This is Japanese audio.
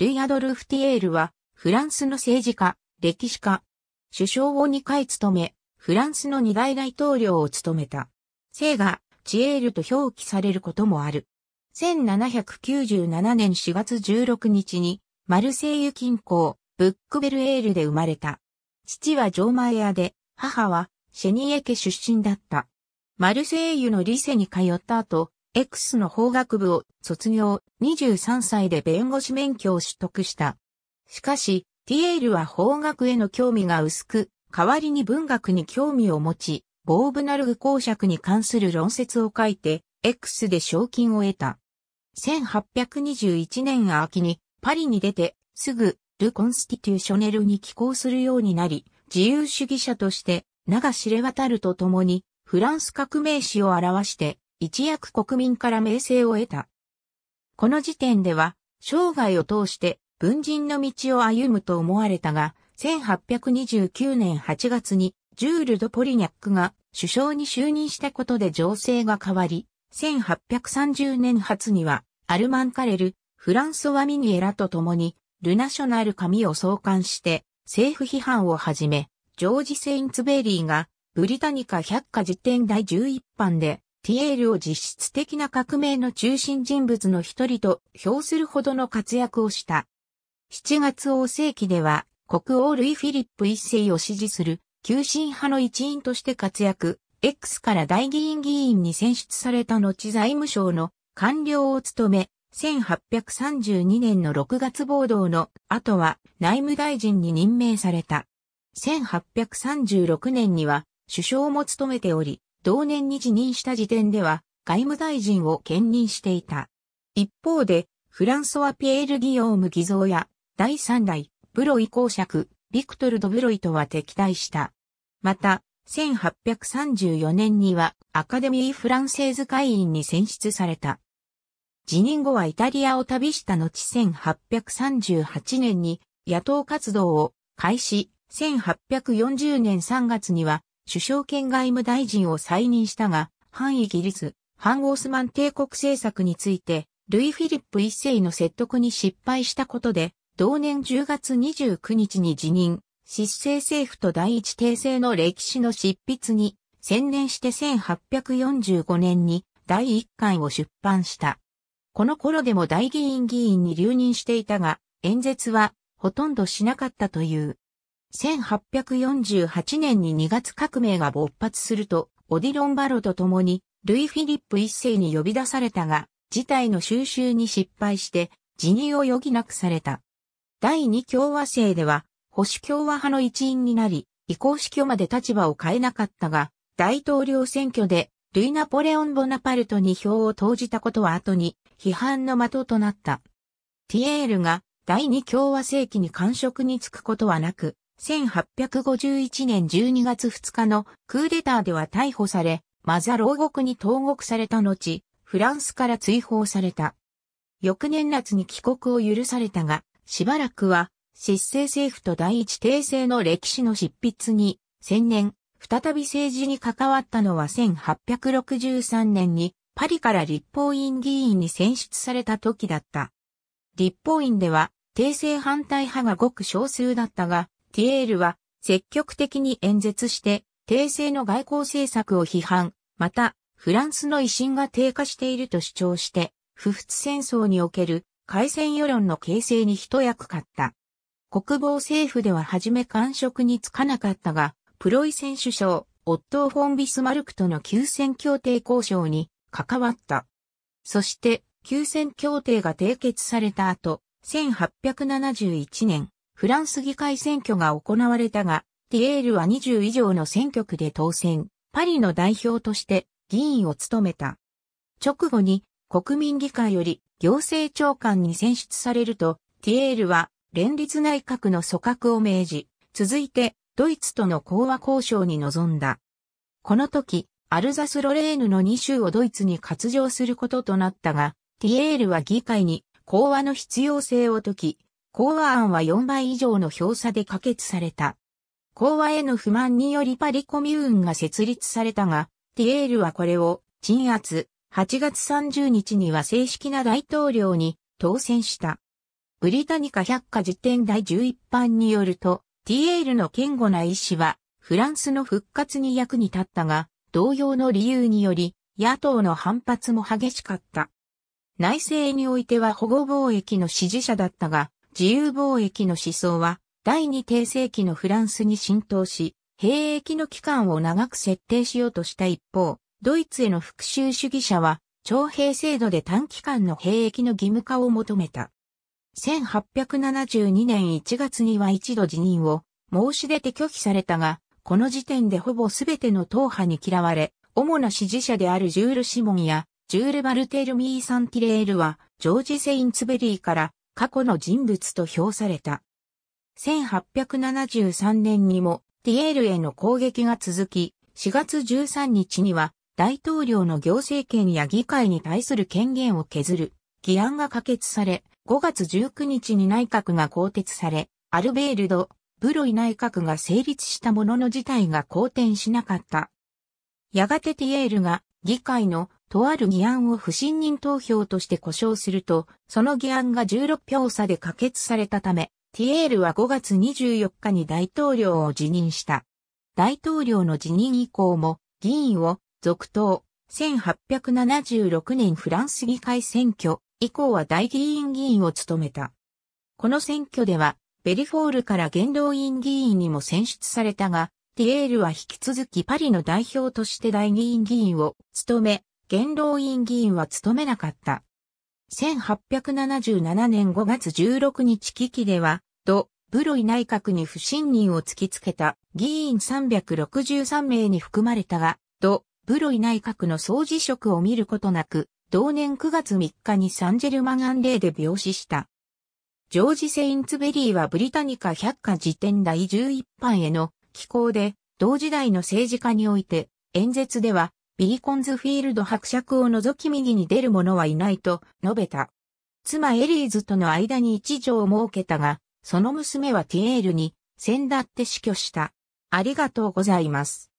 ルイ・アドルフ・ティエールは、フランスの政治家、歴史家、首相を2回務め、フランスの2大大統領を務めた。姓が、チエールと表記されることもある。1797年4月16日に、マルセイユ近郊、ブックベルエールで生まれた。父はジョーマエアで、母はシェニエ家出身だった。マルセイユのリセに通った後、X の法学部を卒業、23歳で弁護士免許を取得した。しかし、ティエールは法学への興味が薄く、代わりに文学に興味を持ち、ボーブナルグ公爵に関する論説を書いて、X で賞金を得た。1821年秋にパリに出て、すぐ、ル・コンスティテューショネルに寄稿するようになり、自由主義者として、名が知れ渡るとともに、フランス革命史を表して、一躍国民から名声を得た。この時点では、生涯を通して文人の道を歩むと思われたが、1829年8月にジュール・ド・ポリニャックが首相に就任したことで情勢が変わり、1830年初にはアルマン・カレル、フランソワ・ミニエラと共にルナショナル紙を創刊して政府批判をはじめ、ジョージ・セインツベリーがブリタニカ百科辞典第11版でティエールを実質的な革命の中心人物の一人と評するほどの活躍をした。7月王世紀では、国王ルイ・フィリップ一世を支持する、急進派の一員として活躍、X から大議員議員に選出された後財務省の官僚を務め、1832年の6月暴動の後は内務大臣に任命された。1836年には首相も務めており、同年に辞任した時点では外務大臣を兼任していた。一方で、フランソワ・ピエール・ギヨーム・偽造や、第三代、ブロイ公爵、ビクトル・ド・ブロイとは敵対した。また、1834年にはアカデミー・フランセーズ会員に選出された。辞任後はイタリアを旅した後1838年に野党活動を開始、1840年3月には首相兼外務大臣を再任したが、反イギリス、反オースマン帝国政策について、ルイ・フィリップ一世の説得に失敗したことで、同年10月29日に辞任、失政政府と第一帝政の歴史の執筆に、専念して1845年に第1回を出版した。この頃でも大議員議員に留任していたが、演説はほとんどしなかったという。1848年に2月革命が勃発すると、オディロンバロと共に、ルイ・フィリップ一世に呼び出されたが、事態の収集に失敗して、辞任を余儀なくされた。第二共和制では、保守共和派の一員になり、移行死去まで立場を変えなかったが、大統領選挙で、ルイ・ナポレオン・ボナパルトに票を投じたことは後に、批判の的となった。ティエールが、第二共和世紀に官職に就くことはなく、1851年12月2日のクーデターでは逮捕され、マザ牢獄に投獄された後、フランスから追放された。翌年夏に帰国を許されたが、しばらくは、失政政府と第一帝政の歴史の執筆に、千年、再び政治に関わったのは1863年に、パリから立法院議員に選出された時だった。立法院では、帝政反対派がごく少数だったが、ティエールは積極的に演説して、帝政の外交政策を批判、また、フランスの威信が低下していると主張して、不仏戦争における海戦世論の形成に一役買った。国防政府では初め官職につかなかったが、プロイセン首相、オットー・フォン・ビスマルクとの休戦協定交渉に関わった。そして、休戦協定が締結された後、1871年、フランス議会選挙が行われたが、ティエールは20以上の選挙区で当選、パリの代表として議員を務めた。直後に国民議会より行政長官に選出されると、ティエールは連立内閣の組閣を命じ、続いてドイツとの講和交渉に臨んだ。この時、アルザス・ロレーヌの2州をドイツに割譲することとなったが、ティエールは議会に講和の必要性を説き、講和案は4倍以上の票差で可決された。講和への不満によりパリコミューンが設立されたが、ティエールはこれを鎮圧、8月30日には正式な大統領に当選した。ブリタニカ百科事典第11版によると、ティエールの堅固な意志は、フランスの復活に役に立ったが、同様の理由により、野党の反発も激しかった。内政においては保護貿易の支持者だったが、自由貿易の思想は、第二帝世紀のフランスに浸透し、兵役の期間を長く設定しようとした一方、ドイツへの復讐主義者は、徴兵制度で短期間の兵役の義務化を求めた。1872年1月には一度辞任を申し出て拒否されたが、この時点でほぼ全ての党派に嫌われ、主な支持者であるジュール・シモンやジュール・バルテルミー・サンティレールは、ジョージ・セインツベリーから過去の人物と評された。1873年にもティエールへの攻撃が続き、4月13日には大統領の行政権や議会に対する権限を削る議案が可決され、5月19日に内閣が更迭され、アルベールド・ブロイ内閣が成立したものの事態が好転しなかった。やがてティエールが議会のとある議案を不信任投票として故障すると、その議案が16票差で可決されたため、ティエールは5月24日に大統領を辞任した。大統領の辞任以降も、議員を続投、1876年フランス議会選挙以降は大議員議員を務めた。この選挙では、ベリフォールから元老院議員にも選出されたが、ティエールは引き続きパリの代表として大議員議員を務め、元老院議員は務めなかった。1877年5月16日危機では、ド・ブロイ内閣に不信任を突きつけた議員363名に含まれたが、ド・ブロイ内閣の総辞職を見ることなく、同年9月3日にサンジェルマガンレイで病死した。ジョージ・セインツベリーはブリタニカ百科辞典第11版への寄稿で、同時代の政治家において、演説ではビーコンズフィールド伯爵を除き右に出る者はいないと述べた。妻エリーズとの間に一条を設けたが、その娘はティエールに先だって死去した。ありがとうございます。